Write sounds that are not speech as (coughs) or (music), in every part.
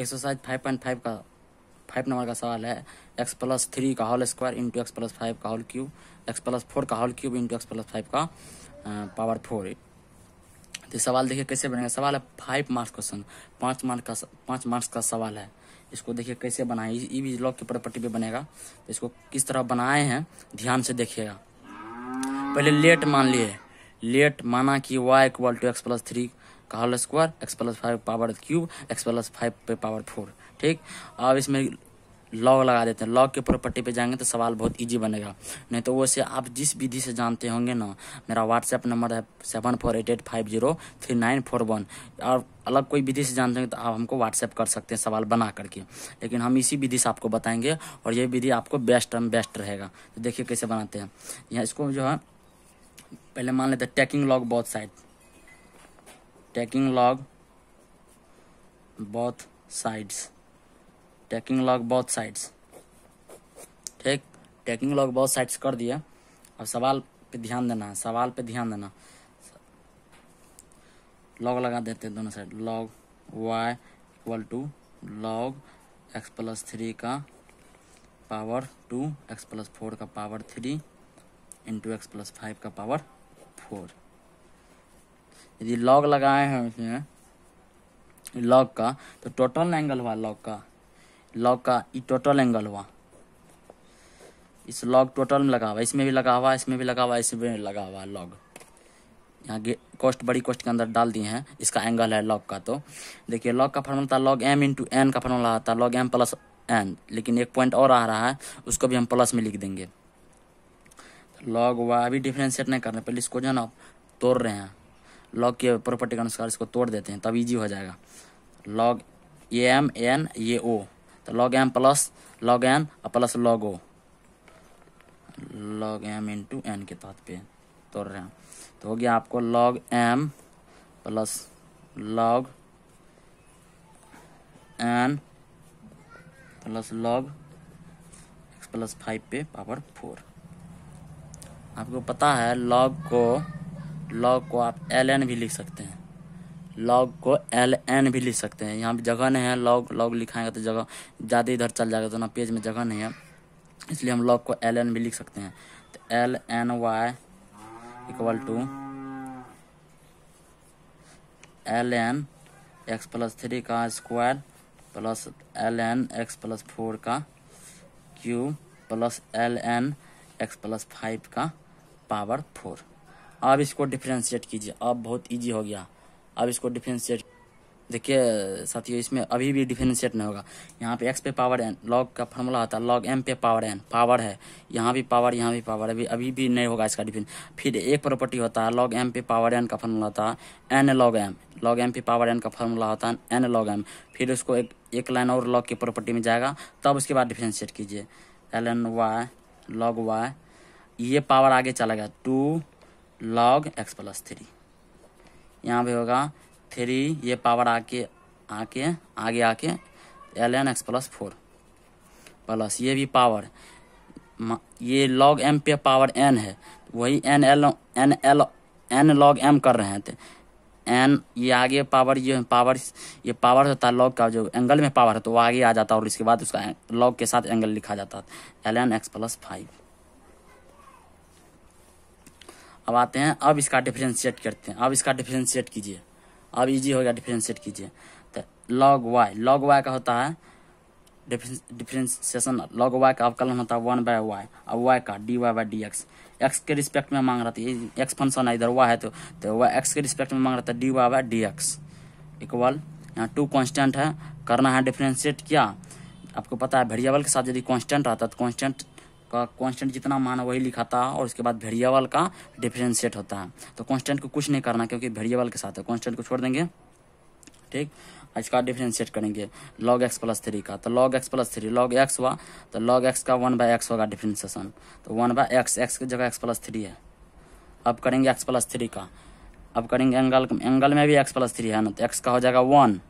exercise five point five का five number का सवाल है एक्स प्लस थ्री का whole square into x plus five का whole cube x plus four का whole cube into x plus five का power four तो सवाल देखिए कैसे बनेगा सवाल है फाइव मार्क्स क्वेश्चन पाँच मार्क्स का पाँच मार्क्स का सवाल है इसको देखिए कैसे बनाए ये भी लॉक की प्रॉपर्टी पे बनेगा तो इसको किस तरह बनाए हैं ध्यान से देखिएगा पहले लेट मान लिए लेट माना कि y equal to x plus three का whole square x plus five power cube x plus five पे पावर फोर ठीक अब इसमें लॉग लगा देते हैं लॉग के प्रॉपर्टी पे जाएंगे तो सवाल बहुत इजी बनेगा नहीं तो वैसे आप जिस विधि से जानते होंगे ना मेरा व्हाट्सएप नंबर है seven four eight eight five zero three nine four one और अलग कोई विधि से जानते होंगे तो आप हमको व्हाट्सएप कर सकते हैं सवाल बना करके लेकिन हम इसी विधि से आपको बताएंगे और ये विधि आपको बेस्ट एम बेस्ट रहेगा तो देखिए कैसे बनाते हैं यहाँ इसको जो है पहले मान लेते हैं टैकिंग लॉग बहुत side taking log both sides taking log both sides ठीक टेकिंग लॉग बहुत साइड्स कर दिया अब सवाल पे ध्यान देना है सवाल पे ध्यान देना लॉग लगा देते हैं दोनों side log y equal to log x plus three का power two x plus four का power three into x plus five का पावर फोर यदि लॉग लगाए हैं उसमें लॉग का तो टोटल एंगल हुआ लॉग का लॉग का ये टोटल एंगल हुआ इस लॉग टोटल में लगा हुआ इसमें भी लगा हुआ इसमें भी लगा हुआ इसमें लगा हुआ लॉग यहाँ कॉस्ट बड़ी कॉस्ट के अंदर डाल दिए हैं इसका एंगल है लॉग का तो देखिए लॉग का फॉर्मूला था लॉग एम इंटू एन का फॉर्मूला था लॉग एम प्लस एन लेकिन एक पॉइंट और आ रहा है उसको भी हम प्लस में लिख देंगे लॉग तो हुआ अभी डिफ्रेंशिएट नहीं करना पहले इसको जो है ना तोड़ रहे हैं लॉग के प्रॉपर्टी के अनुसार इसको तोड़ देते हैं तब इजी हो जाएगा log A M N A O तो log M plus log N और plus log O log M into N के तहत पे तोड़ रहे हैं तो हो गया आपको log M plus log N plus log x plus five पे पावर फोर आपको पता है लॉग को लॉग को आप एल एन भी लिख सकते हैं लॉग को एल एन भी लिख सकते हैं यहाँ पे जगह नहीं है लॉग लॉग लिखाएंगे तो जगह ज़्यादा इधर चल जाएगा तो ना पेज में जगह नहीं है इसलिए हम लॉग को एल एन भी लिख सकते हैं तो L N y equal to L N x plus three का square plus L N x plus four का cube plus L N x plus five का पावर फोर अब इसको डिफ्रेंशिएट कीजिए अब बहुत ईजी हो गया अब इसको डिफ्रेंशिएट देखिए साथियों इसमें अभी भी डिफ्रेंशिएट नहीं होगा यहाँ पे एक्स पे पावर एन लॉग का फॉर्मूला आता है लॉग एम पे पावर एन पावर है यहाँ भी पावर यहाँ भी पावर अभी अभी भी नहीं होगा इसका डिफेंस फिर एक प्रॉपर्टी होता है लॉग एम पे पावर एन का फॉर्मूला होता है N log M log M पे पावर एन का फॉर्मूला होता है एन लॉग एम फिर उसको एक एक लाइन और लॉग की प्रॉपर्टी में जाएगा तब उसके बाद डिफ्रेंशिएट कीजिए L N y log y ये पावर आगे चला गया two log x plus three यहाँ भी होगा थ्री ये पावर आके आके आगे आके L N x plus four plus ये भी पावर ये लॉग एम पे पावर एन है वही N L N L N log M कर रहे हैं एन ये आगे पावर ये पावर ये पावर होता है लॉग का जो एंगल में पावर है तो वो आगे आ जाता है और इसके बाद उसका लॉग के साथ एंगल लिखा जाता है L N x plus five अब आते हैं अब इसका डिफ्रेंशिएट करते हैं अब इसका डिफ्रेंशिएट कीजिए अब इजी हो गया डिफ्रेंशिएट कीजिए तो लॉग वाई लॉग वाई का होता है डिफ्रेंसिएशन लॉग वाई का अवकलन होता है वन बाय वाई अब वाई का D y by D x x के रिस्पेक्ट में मांग रहा था एक्स फंक्शन है इधर वाई है तो, तो वाई एक्स के रिस्पेक्ट में मांग रहा था D y by D x equal यहाँ टू कॉन्स्टेंट है करना है डिफ्रेंशिएट क्या आपको पता है वेरिएबल के साथ यदि कॉन्स्टेंट रहता है तो कॉन्स्टेंट का कांस्टेंट जितना मान वही लिखाता है और उसके बाद वेरिएबल का डिफ्रेंशिएट होता है तो कांस्टेंट को कुछ नहीं करना क्योंकि वेरिएबल के साथ है कांस्टेंट को छोड़ देंगे ठीक इसका डिफ्रेंशिएट करेंगे लॉग एक्स प्लस थ्री का तो log x plus three log x हुआ तो लॉग एक्स का वन बाय एक्स होगा डिफ्रेंशिएशन तो वन बाय एक्स एक्स की जगह एक्स प्लस थ्री है अब करेंगे एक्स प्लस थ्री का अब करेंगे एंगल एंगल में भी एक्स प्लस थ्री है ना तो एक्स का हो जाएगा वन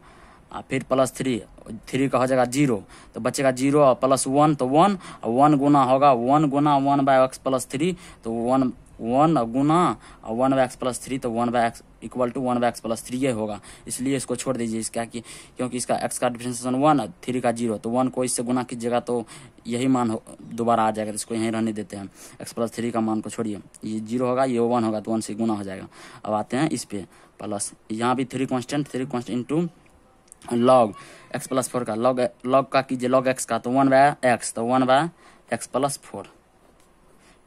और फिर प्लस थ्री थ्री का हो जाएगा जीरो तो बचेगा जीरो और प्लस वन तो वन और वन गुना होगा वन गुना one by x plus three तो वन वन गुना और one by x plus three तो one by x equal to one by x plus three ये होगा इसलिए इसको छोड़ दीजिए इसका कि क्योंकि इसका एक्स का डिफ्रेंसिएशन वन और थ्री का जीरो तो वन को इससे गुना कीजिएगा तो यही मान दोबारा आ जाएगा इसको यहीं रहने देते हैं एक्स प्लस थ्री का मान को छोड़िए ये जीरो होगा ये वन होगा तो वन से गुना हो जाएगा अब आते हैं इस पर प्लस यहाँ भी three constant three constant into log x plus four का लॉग लॉग का कीजिए लॉग एक्स का तो वन बाय एक्स तो one by x plus four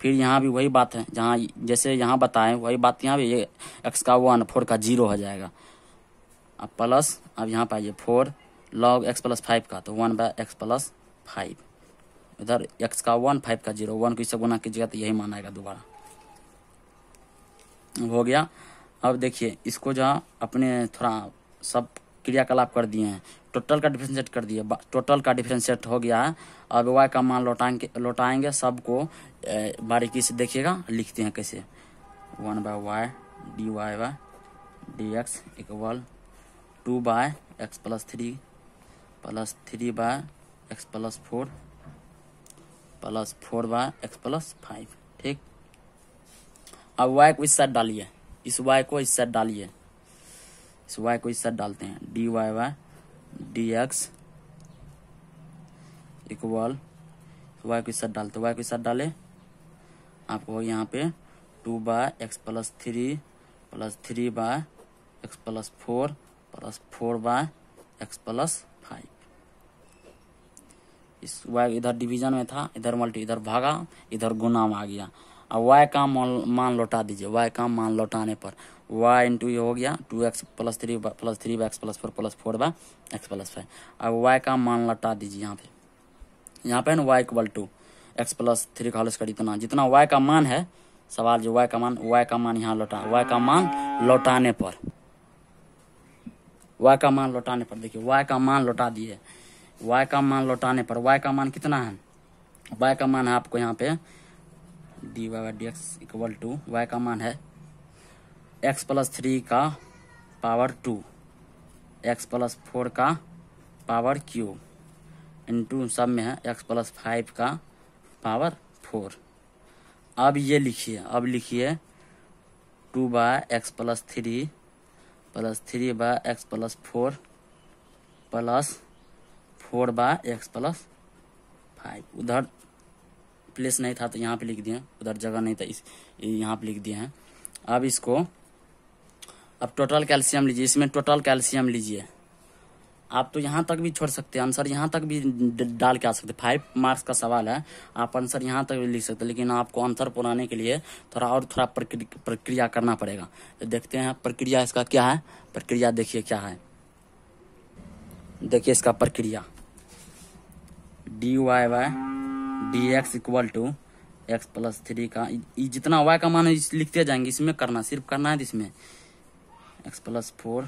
फिर यहाँ भी वही बात है जहाँ जैसे यहाँ बताएं वही बात यहाँ भी ये एक्स का वन फोर का जीरो हो जाएगा अब प्लस अब यहाँ पर आइए four log x plus five का तो one by x plus five इधर एक्स का वन फाइव का जीरो वन को इससे गुना कीजिएगा तो यही मानाएगा आएगा दोबारा हो गया अब देखिए इसको जहाँ अपने थोड़ा सब क्रियाकलाप कर दिए हैं टोटल का डिफरेंस सेट कर दिए टोटल का डिफरेंस सेट हो गया अब वाई का मान लौटाएंगे लौटाएंगे सबको बारीकी से देखिएगा लिखते हैं कैसे one by y D y by D x equal to by x plus three plus three by x plus four plus four by x plus five ठीक अब वाई को इस साइड डालिए इस वाई को इस साइड डालिए इस वाई को इस साथ डालते हैं D y y D x equal y को इस साथ डालते तो वाई को इस साथ डाले आपको यहाँ पे two by x plus three plus three by x plus four plus four by x plus five इस y इधर डिवीजन में था इधर मल्टी इधर भागा इधर गुना में आ गया अब y का मान लौटा दीजिए y का मान लौटाने पर वाई इंटू ये हो गया two x plus three plus three by x plus four plus four by x plus five अब वाई का मान लटा दीजिए यहाँ पे यहाँ पे ना y equal to x plus three का कर इतना जितना वाई का मान है सवाल जो वाई का मान वाई का मान यहाँ लौटा वाई का मान लौटाने पर वाई का मान लौटाने पर देखिए वाई का मान लौटा दिए वाई का मान लौटाने पर वाई का मान कितना है वाई का मान है आपको यहाँ पे D y D x equal to y का मान है एक्स प्लस थ्री का power two x plus four का पावर क्यूब इंटू सब में है एक्स प्लस फाइव का पावर फोर अब ये लिखिए अब लिखिए two by x plus three plus three by x plus four plus four by x plus five उधर प्लेस नहीं था तो यहाँ पे लिख दिए उधर जगह नहीं था इस यहाँ पे लिख दिए हैं अब इसको अब टोटल कैल्शियम लीजिए इसमें टोटल कैल्शियम लीजिए आप तो यहाँ तक भी छोड़ सकते हैं आंसर यहाँ तक भी डाल के आ सकते फाइव मार्क्स का सवाल है आप आंसर यहाँ तक भी लिख सकते हैं लेकिन आपको आंसर पुराने के लिए थोड़ा और थोड़ा प्रक्रिया करना पड़ेगा तो देखते हैं प्रक्रिया इसका क्या है प्रक्रिया देखिए क्या है देखिए इसका प्रक्रिया D y y D x equal to x plus three का जितना वाई का मान लिखते जाएंगे इसमें करना सिर्फ करना है तो इसमें x plus four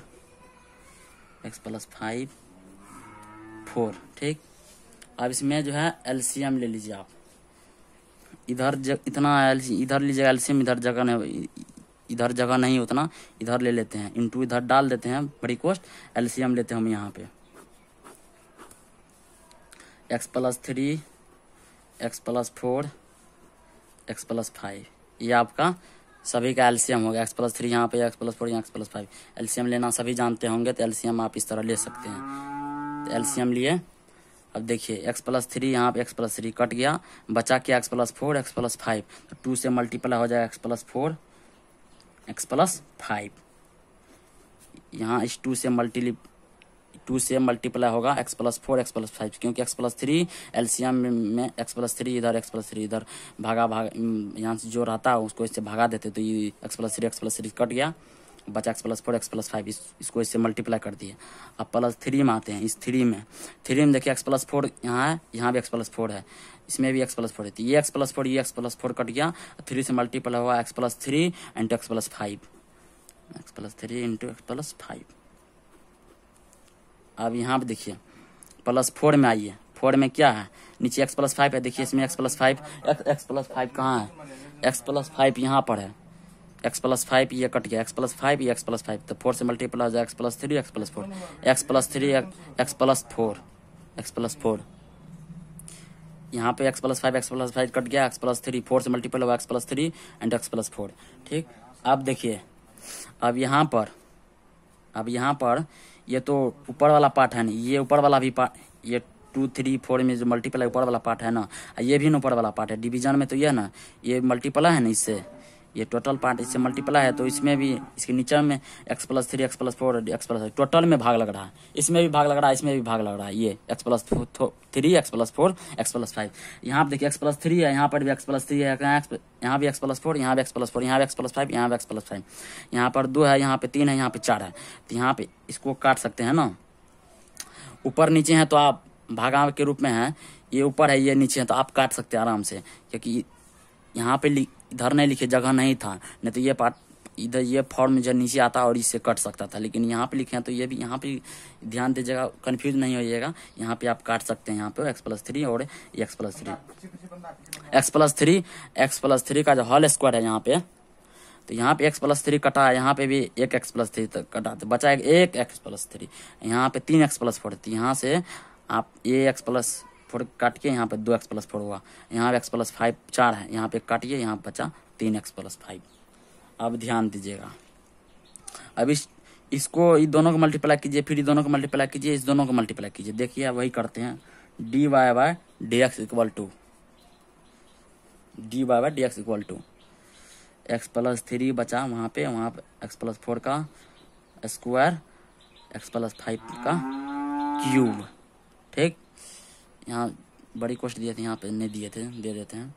x plus five four ठीक अब इसमें जो है एलसीएम ले लीजिए आप इधर जग, इतना एल इधर लीजिएगा एलसीएम इधर जगह नहीं इधर जगह नहीं उतना इधर ले लेते हैं इनटू इधर डाल देते हैं बड़ी कोस्ट एलसीएम लेते हैं हम यहाँ पे x plus three x plus four x plus five ये आपका सभी का एलसीएम होगा एक्स प्लस थ्री यहाँ पे x plus four x plus five LCM लेना सभी जानते होंगे तो एल्सियम आप इस तरह ले सकते हैं तो एल्सियम लिए अब देखिए एक्स प्लस थ्री यहाँ पे एक्स प्लस थ्री कट गया बचा के x plus four x plus five तो टू से मल्टीप्लाई हो जाएगा x plus four x plus five यहाँ इस टू से मल्टीली टू से मल्टीप्लाई होगा x plus four x plus five क्योंकि एक्स प्लस थ्री एल्सियम में एक्स प्लस थ्री इधर एक्स प्लस थ्री इधर भागा भाग यहाँ से जो रहता है उसको इससे भागा देते तो ये x plus three x plus three cut गया बचा x plus four x plus five इसको इससे मल्टीप्लाई कर दिए अब प्लस थ्री में आते हैं इस थ्री में थ्री में देखिए एक्स प्लस फोर यहाँ है यहाँ भी एक्स प्लस फोर है इसमें भी एक्स प्लस फोर है ये एक्स प्लस फोर ये एक्स प्लस फोर कट गया थ्री से मल्टीप्लाई हुआ x plus three into x plus five x plus three into x plus five अब यहाँ पर देखिए प्लस फोर में आइए फोर में क्या है नीचे एक्स प्लस फाइव है देखिए इसमें x plus five x plus five कहाँ है एक्स प्लस फाइव यहाँ पर है एक्स प्लस फाइव ये कट गया एक्स प्लस फाइव ये एक्स प्लस फाइव तो फोर से मल्टीप्लाई हो जाए x plus three x plus four x plus three x plus four x plus four यहाँ पे x plus five x plus five cut गया x plus three four से multiple हुआ x plus three and x plus four ठीक अब देखिए अब यहाँ पर अब यहाँ पर ये तो ऊपर वाला पार्ट है ना ये ऊपर वाला भी पार्ट ये टू थ्री फोर में जो मल्टीप्लाई ऊपर वाला पार्ट है ना ये भी ना ऊपर वाला पार्ट है डिवीजन में तो ये ना ये मल्टीप्लाई है ना इससे ये टोटल पार्ट इससे मल्टीप्लाई है तो इसमें भी इसके नीचे में x plus three x plus four x plus total में भाग लग रहा है इसमें भी भाग लग रहा है इसमें भी भाग लग रहा है ये x plus three x plus four x plus five यहाँ पर देखिए एक्स प्लस थ्री है यहाँ पर भी एक्स प्लस थ्री है यहाँ भी एक्स प्लस फोर यहाँ भी एक्स प्लस फोर यहाँ भी एक्स प्लस फाइव यहाँ भी एक्स प्लस फाइव यहाँ पर दो है यहाँ पे तीन है यहाँ पे चार है तो यहाँ पे इसको काट सकते हैं ना ऊपर नीचे हैं तो आप भागा के रूप में है ये ऊपर है ये नीचे है तो आप काट सकते हैं आराम से क्योंकि यहाँ पे इधर नहीं लिखे जगह नहीं था नहीं तो ये पार्ट इधर ये फॉर्म जो नीचे आता और इससे कट सकता था लेकिन यहाँ पे लिखे हैं तो ये भी यहाँ पे ध्यान दीजिएगा कंफ्यूज नहीं होइएगा यहाँ पे आप काट सकते हैं यहाँ पे एक्स प्लस थ्री और x plus three x plus three x plus three का जो हॉल स्क्वायर है यहाँ पे तो यहाँ पे एक्स प्लस थ्री कटा यहाँ पे भी एक एक्स प्लस थ्री तक कटा तो बचा एक एक्स प्लस थ्री यहाँ पे तीन एक्स प्लस फोर यहाँ से आप ए एक्स प्लस फोर काट के यहाँ पे दो एक्स प्लस फोर हुआ यहाँ एक्स प्लस फाइव चार है यहाँ पे काटिए यहाँ बचा तीन एक्स प्लस फाइव अब ध्यान दीजिएगा अब इस इसको इस दोनों को मल्टीप्लाई कीजिए फिर दोनों को मल्टीप्लाई कीजिए इस दोनों को मल्टीप्लाई कीजिए देखिए वही करते हैं D y by D x equal to d y by D x equal to x plus three बचा वहाँ पे वहाँ पे एक्स प्लस फोर का स्क्वायर एक्स प्लस फाइव का क्यूब ठीक यहाँ बड़ी कोष्ट दिए थे यहाँ पे नहीं दिए थे दे देते हैं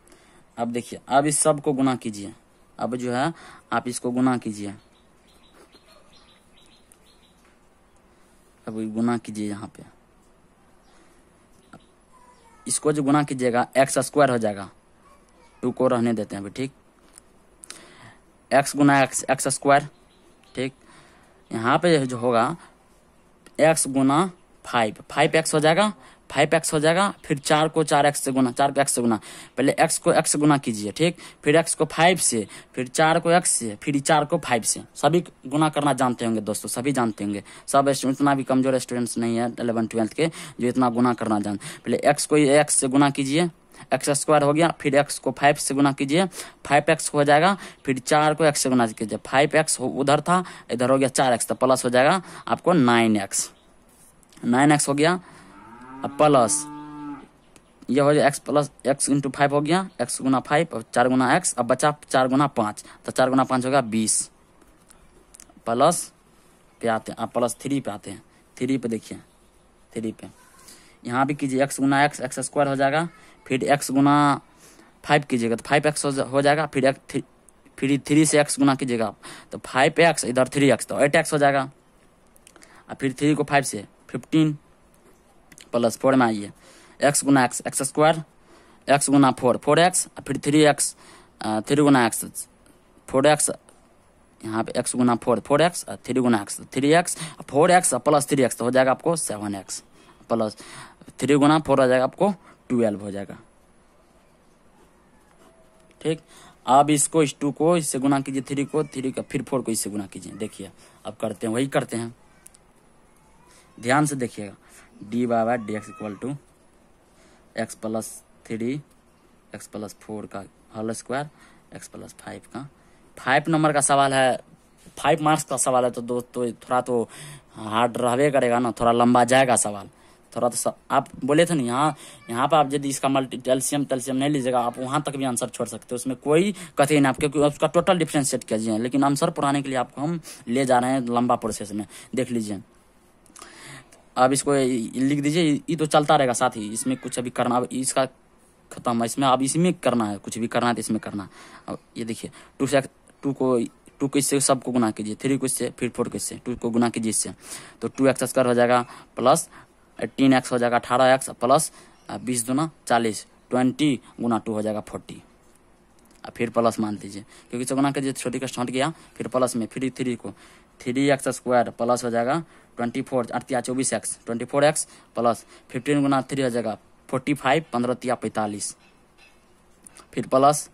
अब देखिए अब इस सब को गुना कीजिए अब जो है आप इसको गुना कीजिए अब गुना कीजिए यहाँ पे इसको जो गुना कीजिएगा एक्स स्क्वायर हो जाएगा टू को रहने देते हैं अभी ठीक एक्स गुना एक्स एक्स स्क्वायर ठीक यहाँ पे जो होगा एक्स गुना फाइव फाइव एक्स हो जाएगा फाइव एक्स हो जाएगा फिर चार को चार एक्स से गुना चार को एक्स से गुना पहले एक्स को एक्स गुना कीजिए ठीक फिर एक्स को फाइव से फिर चार को एक्स से फिर चार को फाइव से सभी गुना करना जानते होंगे दोस्तों सभी जानते होंगे सब स्टूडेंट इतना भी कमजोर स्टूडेंट्स नहीं है इलेवन ट्वेल्थ के जो इतना गुना करना जान पहले एक्स को एक्स से गुना कीजिए एक्स स्क्वायर हो गया फिर एक्स को फाइव से गुना कीजिए फाइव एक्स हो जाएगा फिर चार को एक्स से गुना कीजिए फाइव एक्स उधर था इधर हो गया चार एक्स तो प्लस हो जाएगा आपको नाइन एक्स नाइन एक्स हो गया अब प्लस यह हो जाए x plus x into five हो गया एक्स गुना फाइव और चार गुना एक्स अब बचा चार गुना पाँच तो चार गुना पाँच हो गया बीस प्लस पे आते हैं आप प्लस थ्री पे आते हैं थ्री पे देखिए थ्री पे यहाँ भी कीजिए एक्स गुना एक्स एक्स स्क्वायर हो जाएगा फिर एक्स गुना फाइव कीजिएगा तो फाइव एक्स हो जाएगा फिर एक फिर थ्री से एक्स गुना कीजिएगा तो फाइव एक्स इधर थ्री एक्स तो एट एक्स हो जाएगा और फिर थ्री को फाइव से फिफ्टीन प्लस फोर में आइए एक्स गुना एक्स एक्स स्क्वायर एक्स गुना फोर फोर एक्स फिर थ्री एक्स थ्री गुना एक्स फोर एक्स यहाँ पे एक्स गुना फोर फोर एक्स थ्री गुना x three x four x plus three x तो हो जाएगा आपको सेवन एक्स प्लस थ्री गुना फोर हो जाएगा आपको ट्वेल्व हो जाएगा ठीक अब इसको इस टू को इससे गुना कीजिए थ्री को थ्री का फिर फोर को इससे गुना कीजिए देखिए अब करते हैं वही करते हैं ध्यान से देखिएगा d by D x equal to x plus three x plus four का whole square x plus five का फाइव नंबर का सवाल है फाइव मार्क्स का सवाल है तो दोस्तों थोड़ा तो हार्ड रहे करेगा ना थोड़ा लंबा जाएगा सवाल थोड़ा तो आप बोले थे ना यहाँ यहाँ पर आप यदि इसका मल्टी कैल्शियम कैल्शियम नहीं लीजिएगा आप वहाँ तक भी आंसर छोड़ सकते हो उसमें कोई कथी नहीं आप क्योंकि उसका टोटल डिफरेंस सेट कीजिए लेकिन आंसर पुराने के लिए आपको हम ले जा रहे हैं लंबा प्रोसेस में देख लीजिए अब इसको लिख दीजिए ये तो चलता रहेगा साथ ही इसमें कुछ अभी करना इसका खत्म है इसमें अब इसमें करना है कुछ भी करना है तो इसमें करना अब ये देखिए टू से टू को टू को इससे सबको गुना कीजिए थ्री को इससे फिर फोर को इससे टू को गुना कीजिए इससे तो टू एक्स स्क्वायर हो जाएगा प्लस एटीन एक्स हो जाएगा अठारह एक्स प्लस बीस दूना चालीस ट्वेंटी गुना टू हो जाएगा फोर्टी फिर प्लस मान लीजिए क्योंकि चौगुना कीजिए छोटी का हट गया फिर प्लस में फिर थ्री को थ्री एक्स स्क्वायर प्लस हो जाएगा ट्वेंटी फोर अड़तिया चौबीस x twenty four x plus fifteen गुना थ्री हो जाएगा फोर्टी फाइव पंद्रह तिया पैंतालीस फिर प्लस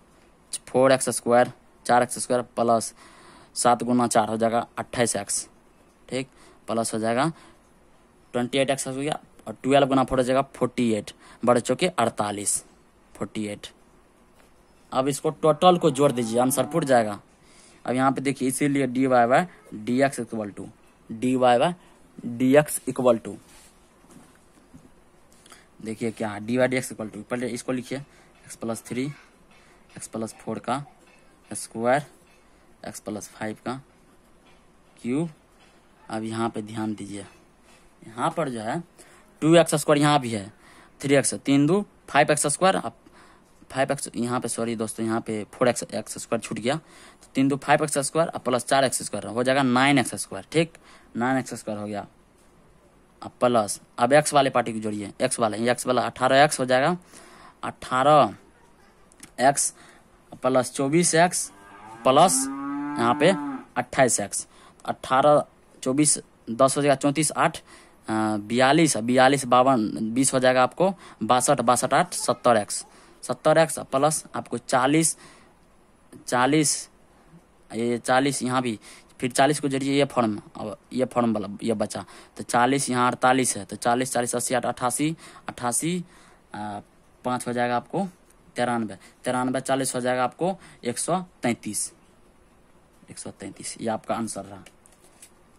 फोर एक्स स्क्वायर चार एक्स स्क्वायर प्लस सात गुना चार हो जाएगा अट्ठाईस एक्स ठीक प्लस हो जाएगा ट्वेंटी एट एक्स हो गया और ट्वेल्व गुना फोर हो जाएगा फोर्टी एट बढ़ चौके अड़तालीस फोर्टी एट अब इसको टोटल को जोड़ दीजिए आंसर फूट जाएगा अब यहाँ पे देखिए इसीलिए d y y D x equal to d y y D x equal to देखिए क्या है d y D x equal to पहले इसको लिखिए x plus three x plus four का स्क्वायर एक्स प्लस फाइव का क्यूब अब यहाँ पे ध्यान दीजिए यहाँ पर जो है टू एक्स स्क्वायर यहाँ भी है थ्री एक्स तीन दो फाइव एक्स स्क्वायर अब फाइव एक्स यहाँ पे सॉरी दोस्तों यहाँ पे फोर एक्स एक्स स्क्वायर छूट गया तो तीन दो फाइव एक्स स्क्वायर और प्लस चार एक्स स्क्वायर हो जाएगा नाइन एक्स स्क्वायर ठीक नाइन एक्स स्क्वायर हो गया अब प्लस अब एक्स वाले पार्टी को जोड़िए एक्स वाले एक्स वाला अठारह एक्स हो जाएगा अठारह एक्स प्लस चौबीस एक्स प्लस यहाँ पे अट्ठाईस एक्स अट्ठारह चौबीस दस हो जाएगा चौंतीस आठ बयालीस बयालीस बावन बीस हो जाएगा आपको बासठ बासठ आठ सत्तर एक्स सत्तर एक्स प्लस आपको चालीस चालीस ये चालीस यहाँ भी फिर चालीस को जरिए ये फॉर्म अब ये फॉर्म वाला ये बचा तो चालीस यहाँ अड़तालीस है तो चालीस चालीस अस्सी आठ अट्ठासी अट्ठासी पाँच हो जाएगा आपको तिरानवे तिरानवे चालीस हो जाएगा आपको एक सौ तैंतीस एक सौ तैंतीस ये आपका आंसर रहा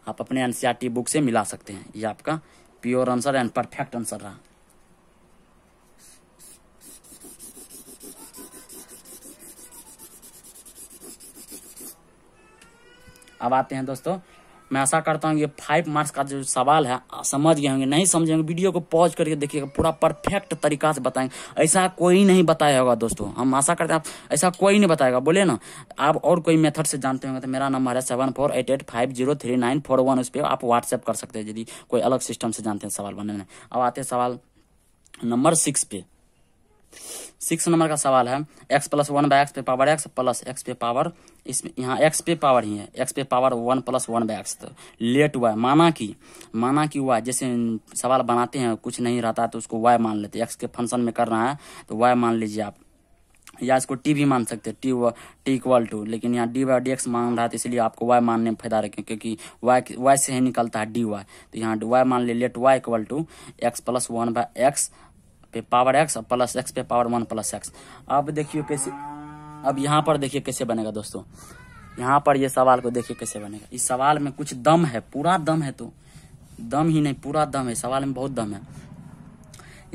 आप अपने एनसीईआरटी बुक e से मिला सकते हैं ये आपका pure answer and perfect answer रहा अब आते हैं दोस्तों मैं ऐसा करता हूँ ये फाइव मार्क्स का जो सवाल है समझ गए होंगे नहीं समझे होंगे वीडियो को पॉज करके देखिएगा पूरा परफेक्ट तरीका से बताएंगे ऐसा कोई नहीं बताया होगा दोस्तों हम आशा करते हैं आप ऐसा कोई नहीं बताएगा बोले ना आप और कोई मेथड से जानते होंगे तो मेरा नंबर है seven four eight eight five zero three nine four one उस पर आप व्हाट्सएप कर सकते हैं यदि कोई अलग सिस्टम से जानते हैं सवाल बनाने अब आते हैं सवाल नंबर सिक्स पे सिक्स नंबर का सवाल है x plus one by x पे पावर एक्स प्लस एक्स पे पावर इसमें यहाँ एक्स पे पावर ही है एक्स पे power one plus one by x तो लेट हुआ माना कि माना कि हुआ जैसे सवाल बनाते हैं कुछ नहीं रहता तो उसको वाई मान लेते एक्स के फंक्शन में करना है तो वाई मान लीजिए आप या इसको टी भी मान सकते हैं टी टी इक्वल टू लेकिन यहाँ डी वाई डी एक्स मान रहा था तो इसलिए आपको वाई मानने में फायदा रखें क्योंकि वाई वाई से ही निकलता है डी वाई तो यहाँ वाई मान ले let y equal to x plus one by x पे पावर एक्स और प्लस एक्स पे पावर वन प्लस एक्स अब देखिए कैसे अब यहाँ पर देखिए कैसे बनेगा दोस्तों यहाँ पर ये सवाल को देखिए कैसे बनेगा इस सवाल में कुछ दम है पूरा दम है तो दम ही नहीं पूरा दम है सवाल में बहुत दम है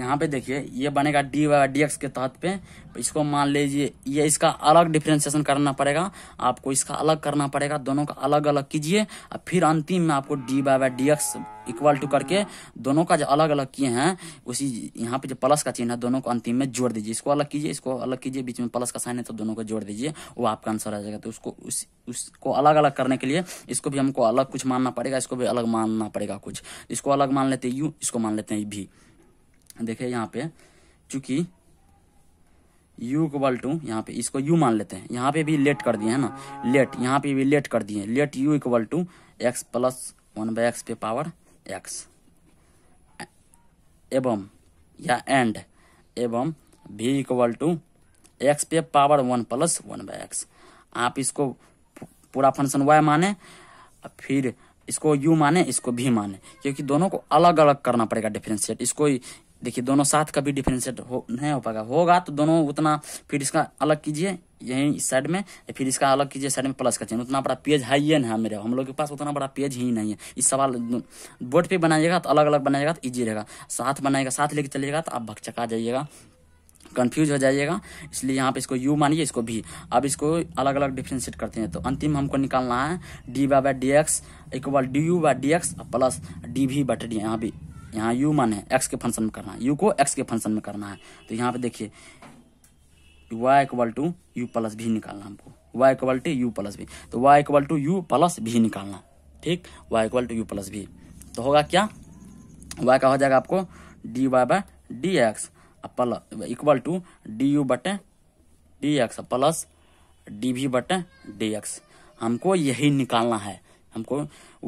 यहाँ पे देखिए ये बनेगा डी वाई डी एक्स के तहत पे इसको मान लीजिए ये इसका अलग डिफ्रेंसिएशन करना पड़ेगा आपको इसका अलग करना पड़ेगा दोनों का अलग अलग कीजिए और फिर अंतिम में आपको d y by D x equal to करके दोनों का जो अलग अलग किए हैं उसी यहाँ पे जो प्लस का चिन्ह है दोनों को अंतिम में जोड़ दीजिए इसको अलग कीजिए इसको अलग कीजिए बीच में प्लस का साइन है तो दोनों को जोड़ दीजिए वो आपका आंसर आ जाएगा तो उसको उस उसको अलग अलग करने के लिए इसको भी हमको अलग कुछ मानना पड़ेगा इसको भी अलग मानना पड़ेगा कुछ इसको अलग मान लेते हैं यू इसको मान लेते हैं भी देखे यहाँ पे चूंकि यू इक्वल टू यहाँ पे इसको यू मान लेते हैं यहाँ पे भी लेट कर दिए है ना लेट यहाँ पे भी लेट कर दिए let u equal to x plus one by x पे पावर एक्स एवं या एंड एवं भी इक्वल टू एक्स पे power one plus one by x आप इसको पूरा फंक्शन वाई माने फिर इसको यू माने इसको भी माने क्योंकि दोनों को अलग अलग करना पड़ेगा डिफ्रेंशिएट इसको देखिए दोनों साथ का भी डिफ्रेंशिएट हो, नहीं हो पाएगा होगा तो दोनों उतना फिर इसका अलग कीजिए यहीं इस साइड में फिर इसका अलग कीजिए साइड में प्लस का चिन्ह उतना बड़ा पेज है ये नहीं मेरे हम लोग के पास उतना बड़ा पेज ही नहीं है इस सवाल बोर्ड पे बनाइएगा तो अलग अलग बनाइएगा तो ईजी रहेगा साथ बनाएगा साथ लेके चलिएगा तो आप भक्चका जाइएगा कंफ्यूज हो जाइएगा इसलिए यहाँ पे इसको यू मानिए इसको भी अब इसको अलग अलग डिफ्रेंशिएट करते हैं तो अंतिम हमको निकालना है d by D x equal d u by D x plus d v बट डी यहाँ भी यहाँ यू मन है एक्स के फंक्शन में करना है यू को एक्स के फंक्शन में करना है तो यहाँ पे देखिए y equal to u plus v निकालना हमको y equal to u plus v तो y equal to u plus v निकालना ठीक y equal to u plus v तो होगा क्या वाई का हो जाएगा आपको d y by D x plus equal to d u बटे d x plus d v बटे डी एक्स हमको यही निकालना है हमको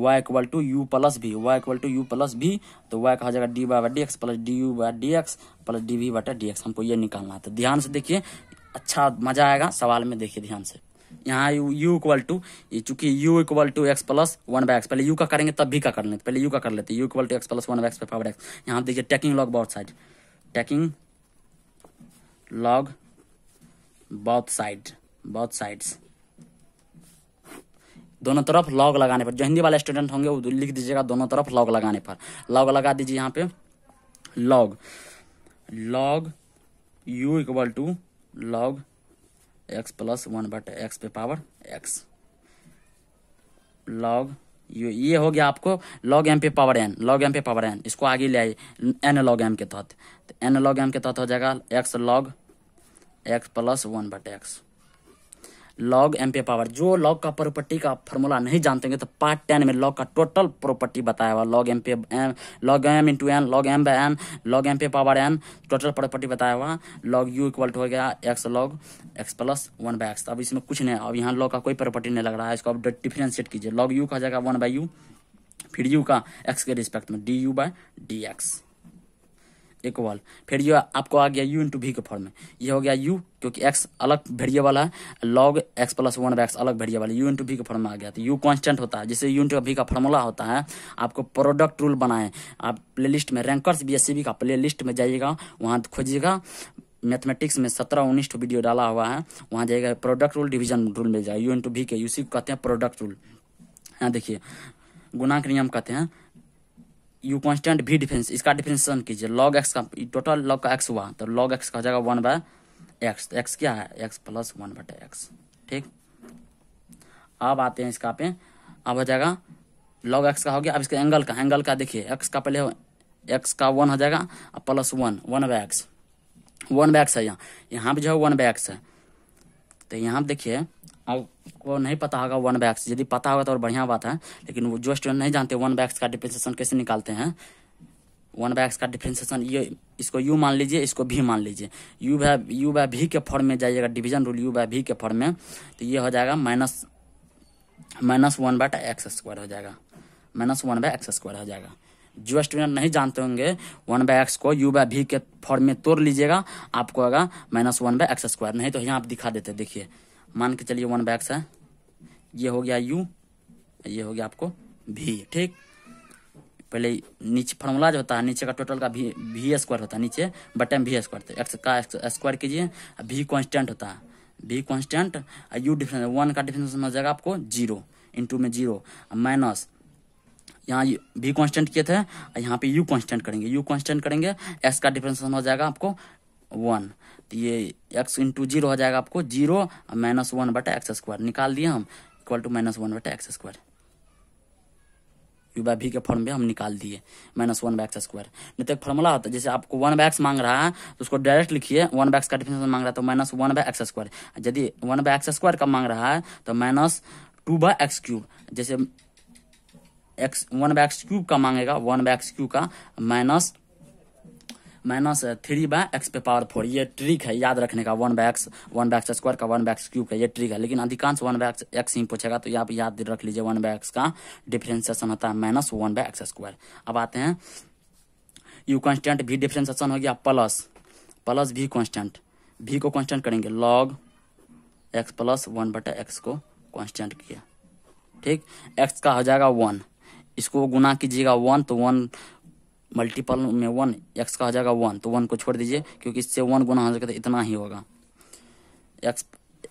y equal to u plus v y equal to u plus v तो y कहा जाएगा d by D x plus d u by D x plus d v बटा डी एक्स हमको ये निकालना है तो ध्यान से देखिए अच्छा मजा आएगा सवाल में देखिए ध्यान से यहाँ u इक्वल टू चूंकि u equal to x plus one by x पहले यू का करेंगे तब भी का कर लेते पहले यू का कर लेते u equal to x plus one by x पे पावर एक्स यहाँ देखिए टेकिंग लॉग बहुत side taking log both side both sides दोनों तरफ लॉग लगाने पर जो हिंदी वाले स्टूडेंट होंगे वो लिख दीजिएगा दोनों तरफ लॉग लगाने पर लॉग लगा दीजिए यहाँ पे log log u equal to log x plus one बट एक्स पे पावर एक्स लॉग यू ये हो गया आपको लॉग एम पे पावर एन लॉग एम पे पावर एन इसको आगे ले आइए एन लॉग एम के तहत तो एन लॉग एम के तहत हो जाएगा x log x plus one बट एक्स लॉग एम पे पावर जो लॉग का प्रॉपर्टी का फॉर्मूला नहीं जानते होंगे तो पार्ट टेन में लॉग का टोटल प्रॉपर्टी बताया हुआ लॉग एम पे m log M into n log m by n log M पे पावर एन टोटल प्रॉपर्टी बताया हुआ लॉग यू इक्वल टू हो गया x log x plus one by x अब इसमें कुछ नहीं अब यहाँ लॉग का कोई प्रॉपर्टी नहीं लग रहा है इसको आप डिफ्रेंशिएट कीजिए लॉग यू का जगह वन बाय यू फिर यू का एक्स के रिस्पेक्ट में d u by D x equal फिर जो आपको आ गया यू इंटू वी के फॉर्म में ये हो गया यू क्योंकि एक्स अलग वेरिएबल है log x plus one x अलग वेरिएबल है यू इंटू वी के फॉर्म में आ गया तो यू कांस्टेंट होता है जैसे यू इंटू वी का फॉर्मूला होता है आपको प्रोडक्ट रूल बनाए आप प्ले लिस्ट में rankers B S C B का प्ले लिस्ट में जाइएगा वहाँ खोजिएगा मैथमेटिक्स में सत्रह उन्नीस वीडियो डाला हुआ है वहाँ जाएगा प्रोडक्ट रूल डिविजन रूल मिल जाएगा यू इंटू भी के यूसी को कहते हैं प्रोडक्ट रूल यहाँ देखिए गुना के नियम कहते हैं यू कॉन्स्टेंट भी डिफेंस इसका डिफेंसन कीजिए लॉग एक्स का टोटल लॉग का एक्स हुआ तो लॉग एक्स का हो जाएगा वन बाय एक्स तो एक्स क्या है एक्स प्लस वन बटे एक्स ठीक अब आते हैं इसका पे अब हो जाएगा लॉग एक्स का हो गया अब इसका एंगल का एंगल का देखिए एक्स का पहले एक्स का वन हो जाएगा अब plus one one by x one by x है यहाँ यहाँ भी जो है वन बाय एक्स है तो यहाँ देखिए आपको नहीं पता होगा वन बैक्स यदि पता होगा तो और बढ़िया बात है लेकिन वो जो स्टूडेंट नहीं जानते वन बैक्स का डिफ्रेंसिएशन कैसे निकालते हैं वन बाय एक्स का डिफ्रेंसिएशन ये इसको यू मान लीजिए इसको भी मान लीजिए you bye you by v के फॉर्म में जाइएगा division rule you by v के फॉर्म में तो ये हो जाएगा minus minus one by x square हो जाएगा minus one by x square हो जाएगा जो स्टूडेंट नहीं जानते होंगे वन बाय एक्स को यू बाय भी के फॉर्म में तोड़ लीजिएगा आपको होगा minus one by x square नहीं तो यहाँ आप दिखा देते देखिए मान के चलिए वन बैक्स है ये हो गया यू ये हो गया आपको भी ठीक पहले नीचे फॉर्मूला जो होता है नीचे का टोटल का भी भी स्क्वायर होता है नीचे बटे में भी स्क्वायर तो एक्स का स्क्वायर कीजिए भी कॉन्स्टेंट होता है भी कॉन्स्टेंट और यू डिफरेंस वन का डिफरेंस समझ जाएगा आपको जीरो इंटू में जीरो माइनस यहाँ भी कांस्टेंट किए थे यहाँ पे यू कांस्टेंट करेंगे यू कांस्टेंट करेंगे एक्स का डिफरेंस समझ जाएगा आपको वन तो ये एक्स इंटू जीरो हो जाएगा आपको जीरो माइनस वन बटा एक्स स्क्वायर निकाल दिए हम इक्वल टू माइनस वन बटा x square u by v के फॉर्म में हम निकाल दिए minus one by x square नहीं तो एक फॉर्मूला होता है जैसे आपको वन बाय एक्स मांग रहा है तो उसको डायरेक्ट लिखिए वन बाय एक्स का डिफिनेशन मांग रहा है तो minus one by x square यदि वन बाय एक्स स्क्वायर का मांग रहा है तो minus two by x cube जैसे x one by x cube का मांगेगा वन बाय एक्स क्यूब का minus minus three by x पे पावर फोर ये ट्रिक है याद रखने का one by one by x x square का वन बैक्स एक्स क्यूब का ये ट्रिक है लेकिन अधिकांश वन बैक्स एक्स ही पूछेगा तो यहाँ पर याद रख लीजिए वन बैक्स का डिफ्रेंसिएशन होता है minus one by x square अब आते हैं यू कॉन्स्टेंट भी डिफ्रेंसिएशन हो गया प्लस प्लस भी कॉन्स्टेंट भी को कॉन्स्टेंट करेंगे लॉग एक्स प्लस वन बटा एक्स को कॉन्स्टेंट किया ठीक एक्स का हो जाएगा वन इसको गुना कीजिएगा वन तो वन मल्टीपल में वन एक्स का आ जाएगा वन तो वन को छोड़ दीजिए क्योंकि इससे वन गुना हो जाएगा तो इतना ही होगा x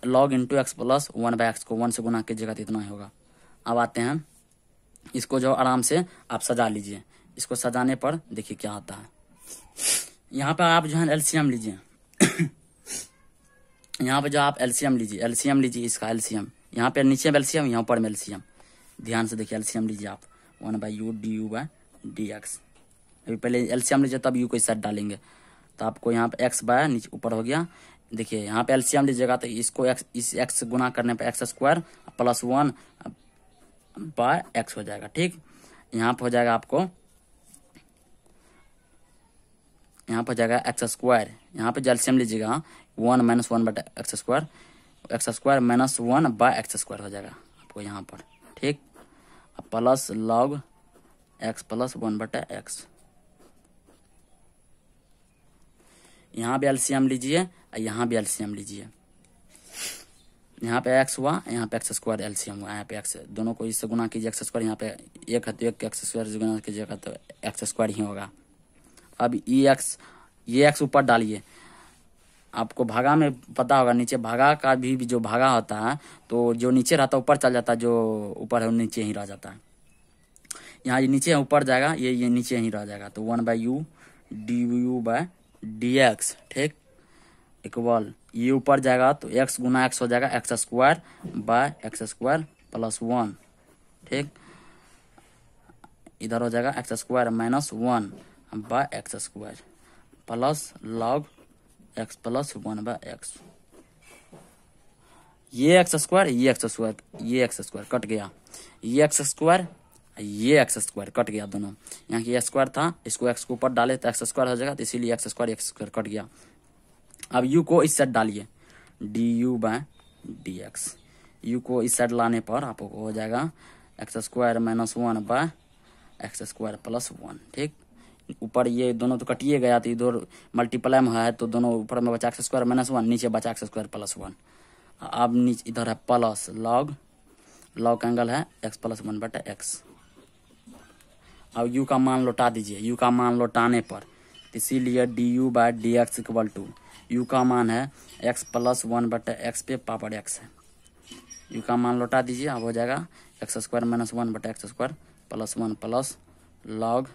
log into x plus one by x को वन से गुना कीजिएगा तो इतना ही होगा अब आते हैं इसको जो आराम से आप सजा लीजिए इसको सजाने पर देखिए क्या आता है यहाँ पर आप जो है एलसीएम लीजिए (coughs) यहाँ पर जो आप एलसीएम लीजिए एलसीएम लीजिए इसका एलसीएम यहाँ पर नीचे में एलसीएम यहाँ पर एल्शियम एलसीएम ध्यान से देखिए एलसीएम लीजिए आप one by u d u by D x अभी पहले एल्सियम लीजिए तब यू को इस साइड डालेंगे तो आपको यहाँ पे एक्स बाय नीचे ऊपर हो गया देखिए यहाँ पे एल्सियम लीजिएगा तो इसको एक्स इस एक्स गुना करने पर x square plus one by x हो जाएगा ठीक यहाँ पर हो जाएगा आपको यहाँ पर जाएगा एक्स स्क्वायर यहाँ पे एल्सियम लीजिएगा वन माइनस वन बटा x square x square minus one by x square हो जाएगा आपको यहाँ पर ठीक plus log x plus one बटा एक्स यहाँ भी एल्सियम लीजिए और यहाँ भी एल्सियम लीजिए यहाँ पे एक्स हुआ यहाँ पे एक्स स्क्वायर एल्सियम हुआ यहाँ पे एक्स दोनों को इससे गुना कीजिए एक्स स्क्वायर यहाँ पे एक है तो एक एक्स स्क्वायर से गुना कीजिएगा तो एक्स स्क्वायर ही होगा अब ई एक्स ये एक्स ऊपर डालिए आपको भागा में पता होगा नीचे भागा का भी जो भागा होता है तो जो नीचे रहता है ऊपर चल जाता है जो ऊपर है वो नीचे ही रह जाता है यहाँ ये नीचे ऊपर जाएगा ये ये नीचे ही रह जाएगा तो one by u d u by D x ठीक इक्वल ये ऊपर जाएगा तो एक्स गुना एक्स हो जाएगा x square by x square plus one ठीक इधर हो जाएगा x square minus one by x square plus log x plus one by x ये एक्स स्क्वायर ये एक्स स्क्वायर ये एक्स स्क्वायर कट गया ये एक्स स्क्वायर ये एक्स स्क्वायर कट गया दोनों यहाँ की स्क्वायर था इसको एक्स के ऊपर डाले तो एक्स स्क्वायर हो जाएगा तो इसीलिए x square x square cut गया अब यू को इस साइड डालिए d u by D x u को इस साइड लाने पर आपको हो जाएगा x square minus one by x square plus one ठीक ऊपर ये दोनों तो कटिए गया तो इधर मल्टीप्लाई में है तो दोनों ऊपर में बचा एक्स स्क्वायर माइनस वन नीचे बचा एक्स स्क्वायर प्लस वन अब नीचे इधर है प्लस लॉग लॉग एंगल है एक्स प्लस वन बटा एक्स अब यू का मान लौटा दीजिए यू का मान लौटाने पर इसीलिए d u by D x equal to u का मान है एक्स प्लस वन बटे एक्स पे पावर एक्स है यू का मान लौटा दीजिए अब हो जाएगा एक्स स्क्वायर माइनस वन बटे x square plus one plus log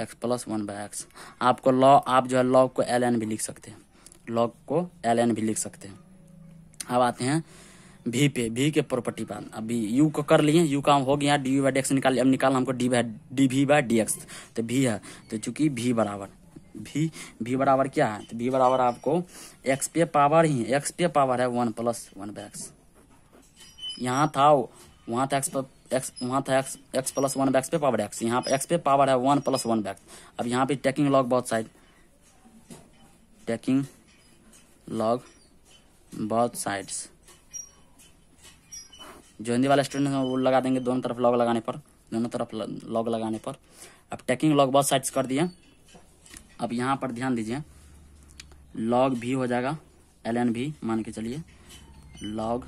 x plus one by x आपको लॉ आप जो है लॉग को एल एन भी लिख सकते हैं लॉग को एल एन भी लिख सकते हैं अब आते हैं भी पे भी के प्रॉपर्टी पर अभी यू को कर लिए यू काम हो गया डी बाई डी एक्स निकाल अब निकाल हमको डी बाई डी भी बाई डी एक्स तो भी है तो चूंकि भी बराबर भी भी बराबर क्या है तो भी बराबर आपको एक्स पे पावर ही एक्स पे पावर है one plus one by x यहाँ था वहाँ था एक्स एक्स वहाँ था x x plus one by x पे पावर एक्स यहाँ पे एक्स पे पावर है one plus one by x अब यहाँ पे टेकिंग लॉग बहुत side taking log both sides जो हिंदी वाले स्टूडेंट हैं वो लगा देंगे दोनों तरफ लॉग लगाने पर दोनों तरफ लॉग लगाने पर अब टैकिंग लॉग बहुत साइड्स कर दिए अब यहाँ पर ध्यान दीजिए लॉग भी हो जाएगा एल एन भी मान के चलिए लॉग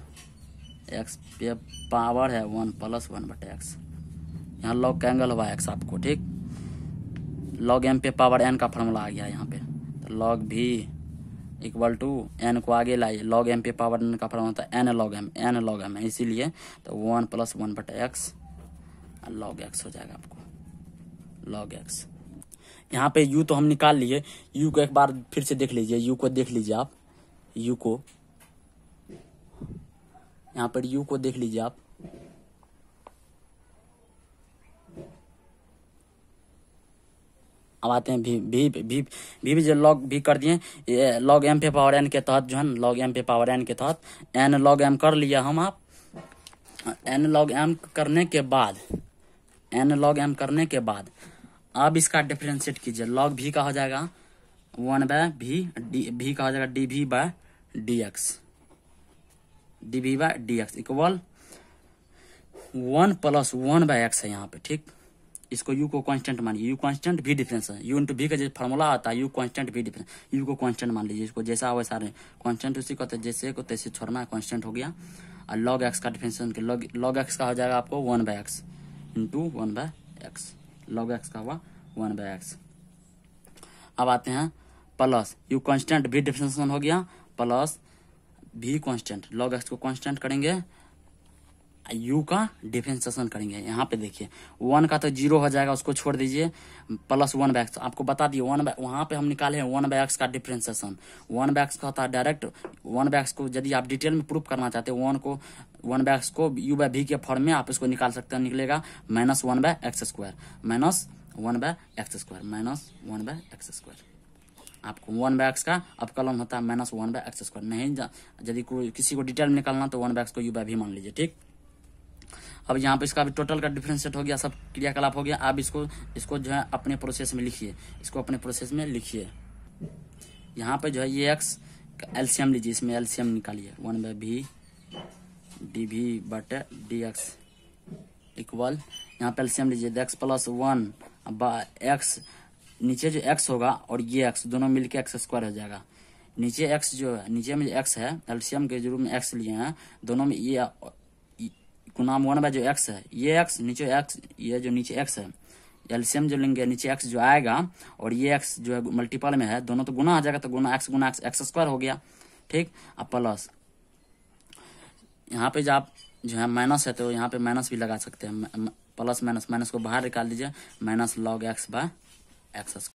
एक्स पे पावर है वन प्लस वन बटे एक्स यहाँ लॉग का एंगल हुआ एक्स आपको ठीक लॉग एम पे पावर एन का फॉर्मूला आ गया यहाँ पे तो लॉग भी इक्वल टू एन को आगे लाइए लॉग एम पे पावर एन का फॉर्म होता है N log m n log m है इसीलिए तो वन प्लस वन बट एक्स लॉग एक्स हो जाएगा आपको लॉग एक्स यहाँ पे यू तो हम निकाल लिए यू को एक बार फिर से देख लीजिए यू को देख लीजिए आप यू को यहाँ पर यू को देख लीजिए आप अब आते हैं भी भी भी भी भी जो लॉग भी कर दिए लॉग एम पे पावर एन के तहत जो है लॉग एम पे पावर एन के तहत एन लॉग एम कर लिया हम आप एन लॉग एम करने के बाद एन लॉग एम करने के बाद अब इसका डिफ्रेंशिएट कीजिए लॉग भी का हो जाएगा वन बाय भी डी भी का हो जाएगा डी भी बाय डी एक्स डी भी by D x equal one plus one by x है यहाँ पे ठीक इसको यू को कांस्टेंट मानिए यू कांस्टेंट भी डिफरेंस है यू इंटू भी का जो फॉर्मूला आता है यू कांस्टेंट भी डिफरेंस यू को कांस्टेंट मान लीजिए इसको जैसा वैसा रहे कांस्टेंट उसी को जैसे को तैसे छोड़ना कांस्टेंट हो गया और लॉग एक्स का डिफरेंस लॉग लॉग एक्स का हो जाएगा आपको one by x into one by x log x का हुआ वन बाय एक्स अब आते हैं प्लस यू कॉन्स्टेंट भी डिफरेंस हो गया प्लस भी कॉन्स्टेंट लॉग एक्स को कॉन्स्टेंट करेंगे यू का डिफ्रेंसिएशन करेंगे यहाँ पे देखिए वन का तो जीरो हो जाएगा उसको छोड़ दीजिए प्लस वन बैक्स आपको बता दिए वन वहाँ पे हम निकाले हैं वन बैक्स का डिफ्रेंसिएशन वन बैक्स का होता है डायरेक्ट वन बैक्स को यदि आप डिटेल में प्रूफ करना चाहते हो वन को वन बैक्स को यू बाय वी के फॉर्म में आप इसको निकाल सकते हैं निकलेगा minus one by x square minus one by x square minus one by x square आपको वन बाय एक्स का अपकलन होता है minus one by x square नहीं यदि किसी को डिटेल में निकालना तो वन बाय एक्स को यू बाय भी मान लीजिए ठीक अब यहाँ पे इसका टोटल का डिफरेंस सेट हो गया सब क्रियाकलाप हो गया अब इसको इसको जो है अपने प्रोसेस में लिखिए इसको अपने प्रोसेस में लिखिए यहाँ पे जो है ये एक्स एलसीएम लीजिए इसमें एलसीएम निकालिए वन बाय भी डी भी बट डी एक्स इक्वल यहाँ पे एलसीएम लीजिए एक्स प्लस वन एक्स नीचे जो एक्स होगा और ये एक्स दोनों मिलके एक्स स्क्वायर हो जाएगा नीचे एक्स जो है नीचे में एक्स है एलसीएम के जरूर में एक्स लिए हैं दोनों में ये गुनाम वन बाय जो एक्स है ये एक्स नीचे एक्स ये जो नीचे एक्स है एल्सियम जो लेंगे नीचे एक्स जो आएगा और ये एक्स जो है मल्टीपल में है दोनों तो गुना आ जाएगा तो गुना एक्स गुना एक्स एक्स स्क्वायर हो गया ठीक अब प्लस यहाँ पे जो आप जो है माइनस है तो यहाँ पे माइनस भी लगा सकते हैं प्लस माइनस माइनस को बाहर निकाल दीजिए minus log x by x